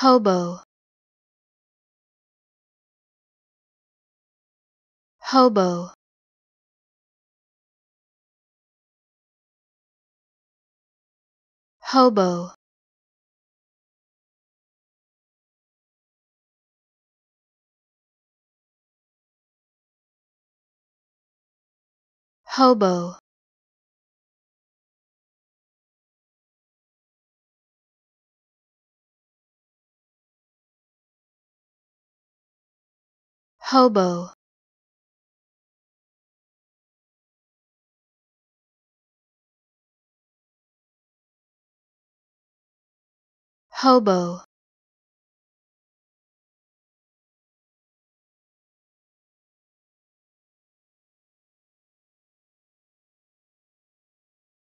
hobo hobo hobo hobo hobo hobo